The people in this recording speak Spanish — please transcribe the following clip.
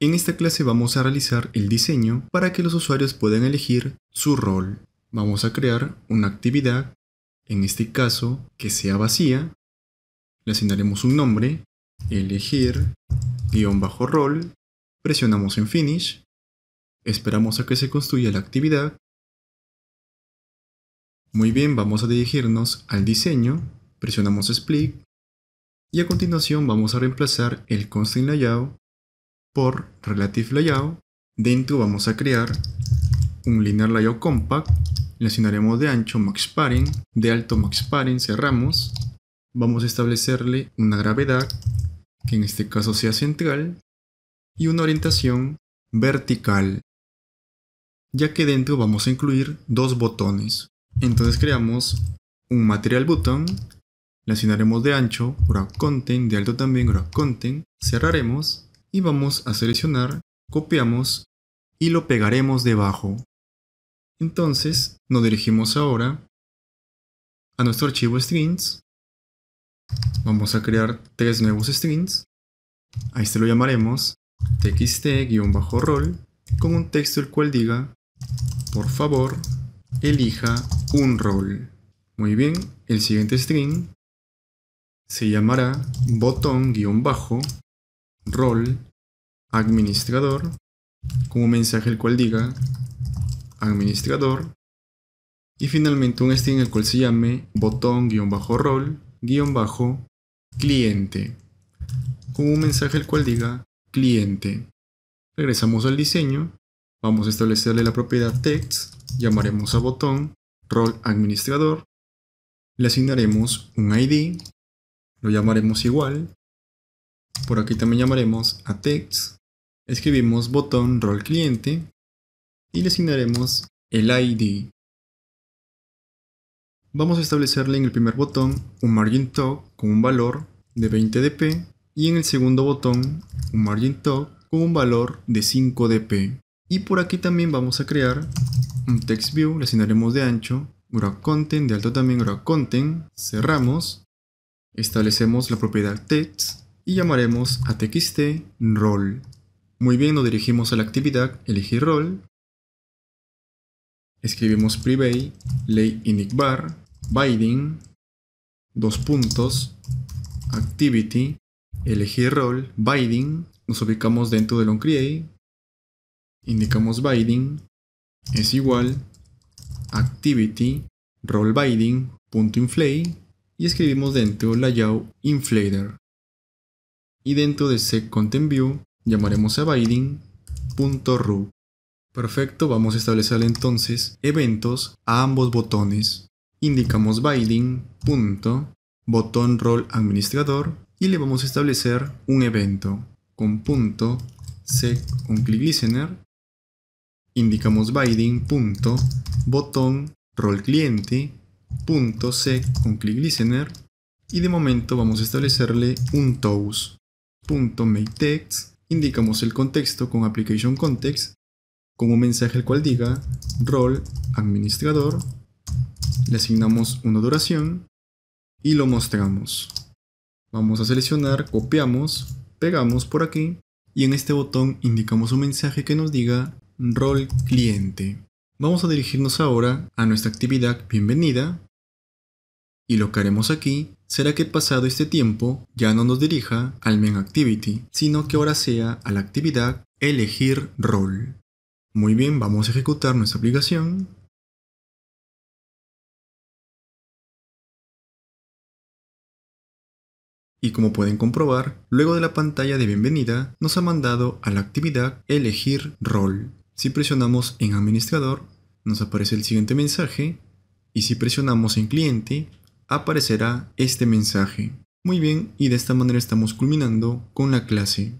En esta clase vamos a realizar el diseño para que los usuarios puedan elegir su rol. Vamos a crear una actividad, en este caso que sea vacía. Le asignaremos un nombre, elegir guión bajo rol, presionamos en finish, esperamos a que se construya la actividad. Muy bien, vamos a dirigirnos al diseño, presionamos split y a continuación vamos a reemplazar el constant layout por Relative Layout. Dentro vamos a crear un Linear Layout Compact. le asignaremos de ancho Max parent de alto Max parent cerramos. Vamos a establecerle una gravedad, que en este caso sea central, y una orientación vertical, ya que dentro vamos a incluir dos botones. Entonces creamos un Material Button, le asignaremos de ancho, Grab Content, de alto también Grab Content, cerraremos y vamos a seleccionar, copiamos y lo pegaremos debajo. Entonces nos dirigimos ahora a nuestro archivo strings. Vamos a crear tres nuevos strings. A este lo llamaremos txt-roll con un texto el cual diga, por favor, elija un rol. Muy bien, el siguiente string se llamará botón-bajo rol administrador con un mensaje el cual diga administrador y finalmente un string el cual se llame botón-rol-cliente con un mensaje el cual diga cliente. Regresamos al diseño, vamos a establecerle la propiedad text, llamaremos a botón rol administrador, le asignaremos un ID, lo llamaremos igual por aquí también llamaremos a text, escribimos botón rol cliente y le asignaremos el ID. Vamos a establecerle en el primer botón un margin top con un valor de 20 dp y en el segundo botón un margin top con un valor de 5 dp. Y por aquí también vamos a crear un text view, le asignaremos de ancho, grab content, de alto también grab content, cerramos, establecemos la propiedad text y llamaremos a txt role. Muy bien, nos dirigimos a la actividad elegir role. Escribimos private ley var. binding dos puntos activity elegir role. binding nos ubicamos dentro del onCreate indicamos binding es igual activity role binding punto inflate y escribimos dentro layout inflator y dentro de setContentView llamaremos a biding.ru. Perfecto, vamos a establecer entonces eventos a ambos botones. Indicamos binding. rol administrador y le vamos a establecer un evento con punto Indicamos botón rol cliente punto y de momento vamos a establecerle un toast .maketext indicamos el contexto con application context como mensaje el cual diga rol administrador, le asignamos una duración y lo mostramos. Vamos a seleccionar, copiamos, pegamos por aquí y en este botón indicamos un mensaje que nos diga rol cliente. Vamos a dirigirnos ahora a nuestra actividad bienvenida y lo que haremos aquí será que pasado este tiempo ya no nos dirija al main activity, sino que ahora sea a la actividad elegir rol. Muy bien, vamos a ejecutar nuestra aplicación. Y como pueden comprobar, luego de la pantalla de bienvenida nos ha mandado a la actividad elegir rol. Si presionamos en administrador, nos aparece el siguiente mensaje y si presionamos en cliente, aparecerá este mensaje. Muy bien, y de esta manera estamos culminando con la clase.